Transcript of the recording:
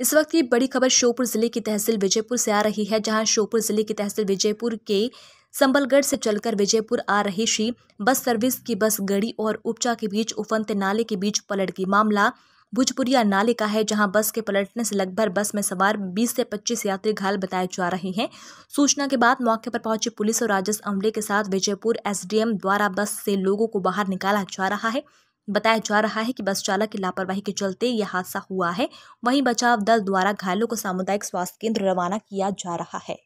इस वक्त की बड़ी खबर श्योपुर जिले की तहसील विजयपुर से आ रही है जहां श्योपुर जिले की तहसील विजयपुर के संबलगढ़ से चलकर विजयपुर आ रही श्री बस सर्विस की बस गड़ी और उपचा के बीच उफनते नाले के बीच पलट गई मामला भुजपुरिया नाले का है जहां बस के पलटने से लगभग बस में सवार 20 से 25 यात्री घायल बताए जा रहे हैं सूचना के बाद मौके पर पहुंची पुलिस और राजस्व अमले के साथ विजयपुर एसडीएम द्वारा बस से लोगों को बाहर निकाला जा रहा है बताया जा रहा है कि बस चालक की लापरवाही के चलते यह हादसा हुआ है वहीं बचाव दल द्वारा घायलों को सामुदायिक स्वास्थ्य केंद्र रवाना किया जा रहा है